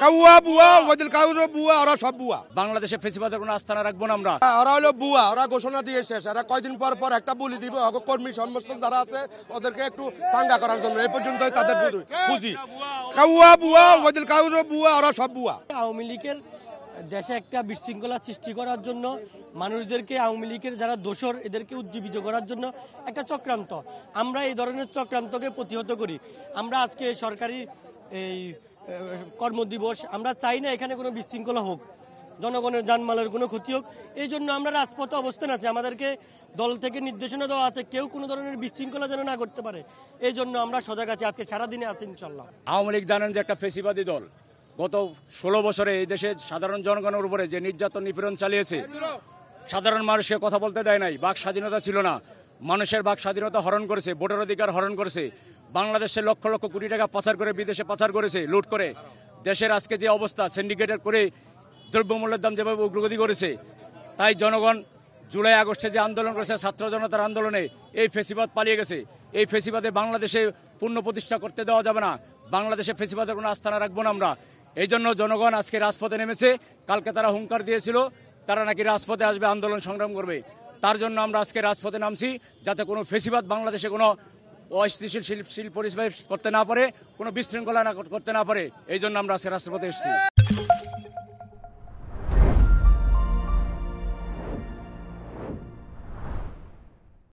খাওয়া বুয়া ওদের কাগজও বুয়া ওরা সব বুয়া বাংলাদেশে ফেসিবাদের কোনো আস্থা না রাখবো না আমরা হ্যাঁ, ওরা হলো বুয়া ওরা ঘোষণা দিয়ে শেষ এরা কয়দিন পর পর একটা বলি কর্মী যারা আছে ওদেরকে একটু চাঙ্গা করার জন্য এই পর্যন্ত তাদের বুঝি বুয়া ওদের বুয়া ওরা সব বুয়া আওয়ামী লীগের দেশে একটা বিশৃঙ্খলা সৃষ্টি করার জন্য মানুষদেরকে আওয়ামী লীগের যারা দোষর এদেরকে উজ্জীবিত করার জন্য একটা চক্রান্ত আমরা এই ধরনের চক্রান্তকে প্রতিহত করি আমরা আজকে সরকারি এই কর্মদিবস আমরা চাই না এখানে কোনো বিশৃঙ্খলা হোক জনগণের যানমালের কোনো ক্ষতি হোক এই জন্য আমরা রাজপথে অবস্থান আছে আমাদেরকে দল থেকে নির্দেশনা দেওয়া আছে কেউ কোনো ধরনের বিশৃঙ্খলা যেন না করতে পারে এই জন্য আমরা সজাগ আছি আজকে সারাদিনে আছি ইনশাল্লাহ আওয়ামী লীগ জানেন যে একটা ফেসিবাদী দল গত ষোলো বছরে এই দেশের সাধারণ জনগণের উপরে যে নির্যাতন নিপীড়ন চালিয়েছে সাধারণ মানুষকে কথা বলতে দেয় নাই বাক স্বাধীনতা ছিল না মানুষের বাক স্বাধীনতা হরণ করেছে ভোটার অধিকার হরণ করেছে বাংলাদেশে লক্ষ লক্ষ কোটি টাকা পাচার করে বিদেশে পাচার করেছে লুট করে দেশের আজকে যে অবস্থা সিন্ডিকেটের করে দ্রব্যমূল্যের দাম যেভাবে অগ্রগতি করেছে তাই জনগণ জুলাই আগস্টে যে আন্দোলন করেছে ছাত্র জনতার আন্দোলনে এই ফেসিবাদ পালিয়ে গেছে এই ফেসিবাদে বাংলাদেশে পূর্ণ প্রতিষ্ঠা করতে দেওয়া যাবে না বাংলাদেশে ফেসিবাদের কোনো আস্থানা রাখবো না আমরা এই জন্য জনগণ আজকে রাজপথে নেমেছে কালকে তারা হুঙ্কার দিয়েছিল তারা নাকি রাজপথে আসবে আন্দোলন সংগ্রাম করবে তার জন্য আমরা আজকে রাজপথে নামছি যাতে কোনো ফেসিবাদ বাংলাদেশে কোনো অস্থিতিশীল শিল্প পরিষেবা করতে না পারে কোনো বিশৃঙ্খলা না করতে না পারে এই জন্য আমরা আজকে রাষ্ট্রপতি এসেছি